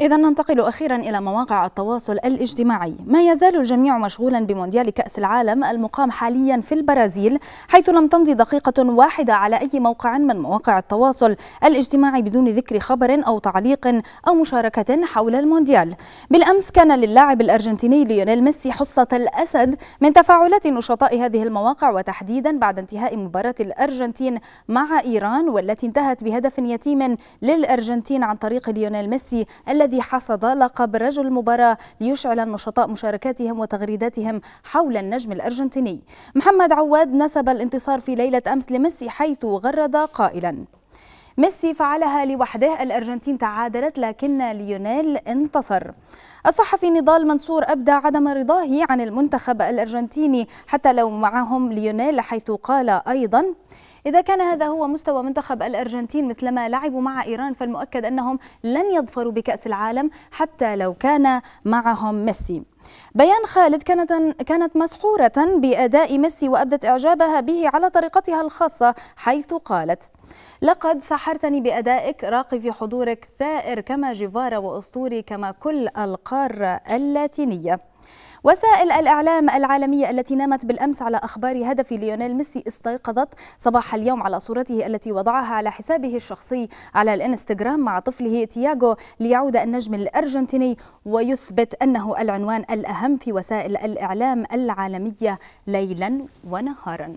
إذا ننتقل أخيرا إلى مواقع التواصل الاجتماعي ما يزال الجميع مشغولا بمونديال كأس العالم المقام حاليا في البرازيل حيث لم تمضي دقيقة واحدة على أي موقع من مواقع التواصل الاجتماعي بدون ذكر خبر أو تعليق أو مشاركة حول المونديال بالأمس كان للاعب الأرجنتيني ليونيل ميسي حصة الأسد من تفاعلات نشطاء هذه المواقع وتحديدا بعد انتهاء مباراة الأرجنتين مع إيران والتي انتهت بهدف يتيم للأرجنتين عن طريق ليونيل ميسي الذي الذي حصد لقب رجل المباراة ليشعل النشطاء مشاركاتهم وتغريداتهم حول النجم الأرجنتيني محمد عواد نسب الانتصار في ليلة أمس لميسي حيث غرد قائلا ميسي فعلها لوحده الأرجنتين تعادلت لكن ليونيل انتصر الصحفي نضال منصور أبدى عدم رضاه عن المنتخب الأرجنتيني حتى لو معهم ليونيل حيث قال أيضا إذا كان هذا هو مستوى منتخب الأرجنتين مثلما لعبوا مع إيران فالمؤكد أنهم لن يظفروا بكأس العالم حتى لو كان معهم ميسي بيان خالد كانت كانت مسحورة بأداء ميسي وأبدت إعجابها به على طريقتها الخاصة حيث قالت: لقد سحرتني بأدائك راقي في حضورك ثائر كما جيفارا وأسطوري كما كل القارة اللاتينية. وسائل الإعلام العالمية التي نامت بالأمس على أخبار هدف ليونيل ميسي استيقظت صباح اليوم على صورته التي وضعها على حسابه الشخصي على الإنستغرام مع طفله تياغو ليعود النجم الأرجنتيني ويثبت أنه العنوان الأهم في وسائل الإعلام العالمية ليلا ونهارا